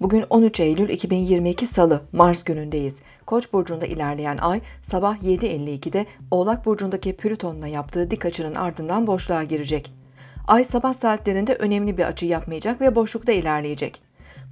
Bugün 13 Eylül 2022 Salı, Mars günündeyiz. Koç burcunda ilerleyen ay sabah 7.52'de Oğlak burcundaki Plüton'la yaptığı dik açının ardından boşluğa girecek. Ay sabah saatlerinde önemli bir açı yapmayacak ve boşlukta ilerleyecek.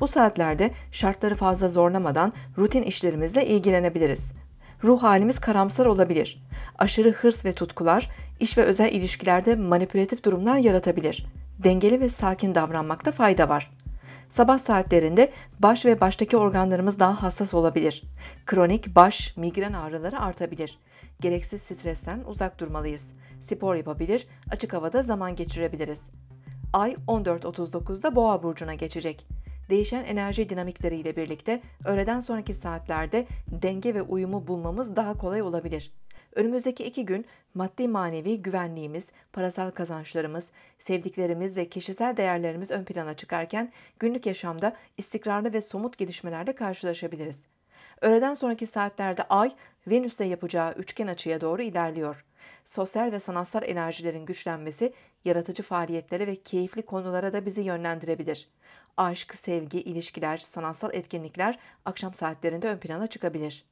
Bu saatlerde şartları fazla zorlamadan rutin işlerimizle ilgilenebiliriz. Ruh halimiz karamsar olabilir. Aşırı hırs ve tutkular, iş ve özel ilişkilerde manipülatif durumlar yaratabilir. Dengeli ve sakin davranmakta fayda var. Sabah saatlerinde baş ve baştaki organlarımız daha hassas olabilir. Kronik baş, migren ağrıları artabilir. Gereksiz stresten uzak durmalıyız. Spor yapabilir, açık havada zaman geçirebiliriz. Ay 14.39'da Boğa burcuna geçecek. Değişen enerji dinamikleriyle birlikte öğleden sonraki saatlerde denge ve uyumu bulmamız daha kolay olabilir. Önümüzdeki iki gün maddi manevi güvenliğimiz, parasal kazançlarımız, sevdiklerimiz ve kişisel değerlerimiz ön plana çıkarken günlük yaşamda istikrarlı ve somut gelişmelerle karşılaşabiliriz. Öğleden sonraki saatlerde Ay, Venüs'te yapacağı üçgen açıya doğru ilerliyor. Sosyal ve sanatsal enerjilerin güçlenmesi, yaratıcı faaliyetlere ve keyifli konulara da bizi yönlendirebilir. Aşk, sevgi, ilişkiler, sanatsal etkinlikler akşam saatlerinde ön plana çıkabilir.''